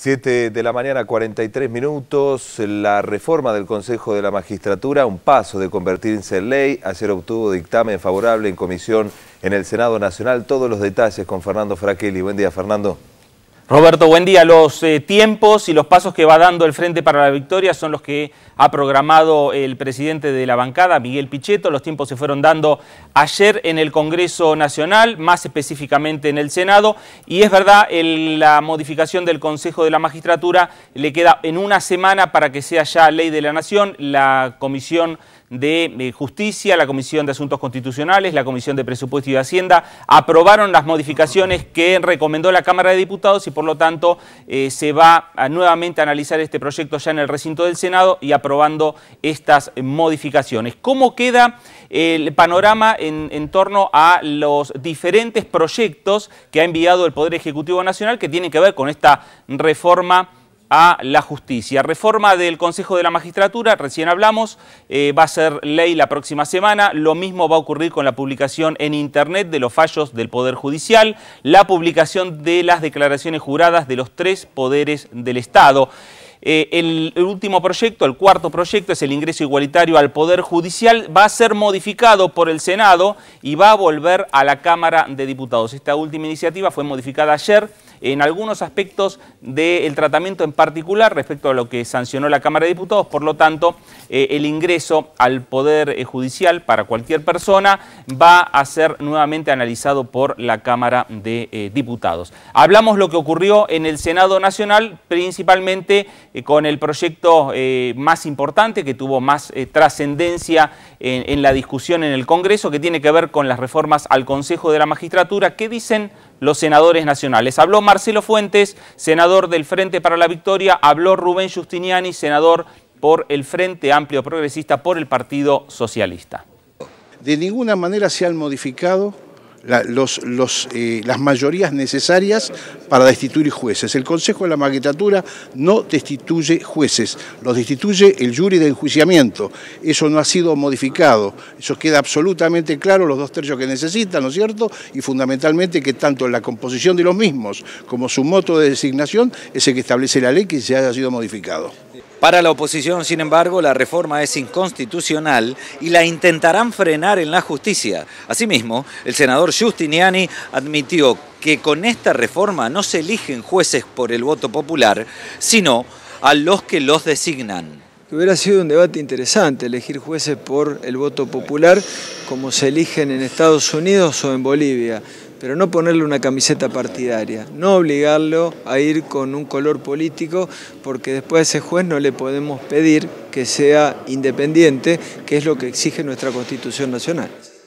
7 de la mañana, 43 minutos. La reforma del Consejo de la Magistratura, un paso de convertirse en ley. Ayer obtuvo dictamen favorable en comisión en el Senado Nacional. Todos los detalles con Fernando Fraquelli. Buen día, Fernando. Roberto, buen día. Los eh, tiempos y los pasos que va dando el Frente para la Victoria son los que ha programado el presidente de la bancada, Miguel Pichetto. Los tiempos se fueron dando ayer en el Congreso Nacional, más específicamente en el Senado. Y es verdad, la modificación del Consejo de la Magistratura le queda en una semana para que sea ya ley de la Nación. La Comisión de eh, Justicia, la Comisión de Asuntos Constitucionales, la Comisión de Presupuesto y de Hacienda aprobaron las modificaciones que recomendó la Cámara de Diputados y por lo tanto, eh, se va nuevamente a analizar este proyecto ya en el recinto del Senado y aprobando estas modificaciones. ¿Cómo queda el panorama en, en torno a los diferentes proyectos que ha enviado el Poder Ejecutivo Nacional que tienen que ver con esta reforma? a la justicia. Reforma del Consejo de la Magistratura, recién hablamos, eh, va a ser ley la próxima semana, lo mismo va a ocurrir con la publicación en Internet de los fallos del Poder Judicial, la publicación de las declaraciones juradas de los tres poderes del Estado. Eh, el, último proyecto, el cuarto proyecto, es el ingreso igualitario al Poder Judicial, va a ser modificado por el Senado y va a volver a la Cámara de Diputados. Esta última iniciativa fue modificada ayer en algunos aspectos del tratamiento en particular respecto a lo que sancionó la Cámara de Diputados. Por lo tanto, eh, el ingreso al Poder eh, Judicial para cualquier persona va a ser nuevamente analizado por la Cámara de eh, Diputados. Hablamos lo que ocurrió en el Senado Nacional, principalmente con el proyecto más importante, que tuvo más trascendencia en la discusión en el Congreso, que tiene que ver con las reformas al Consejo de la Magistratura, que dicen los senadores nacionales. Habló Marcelo Fuentes, senador del Frente para la Victoria, habló Rubén Justiniani, senador por el Frente Amplio Progresista por el Partido Socialista. De ninguna manera se han modificado eh, las mayorías necesarias para destituir jueces. El Consejo de la Magistratura no destituye jueces, los destituye el jury de enjuiciamiento. Eso no ha sido modificado, eso queda absolutamente claro, los dos tercios que necesitan, ¿no es cierto? Y fundamentalmente que tanto la composición de los mismos como su moto de designación es el que establece la ley que se haya sido modificado. Para la oposición, sin embargo, la reforma es inconstitucional y la intentarán frenar en la justicia. Asimismo, el senador Justiniani admitió que con esta reforma no no se eligen jueces por el voto popular, sino a los que los designan. Hubiera sido un debate interesante elegir jueces por el voto popular como se eligen en Estados Unidos o en Bolivia, pero no ponerle una camiseta partidaria, no obligarlo a ir con un color político, porque después a ese juez no le podemos pedir que sea independiente, que es lo que exige nuestra Constitución Nacional.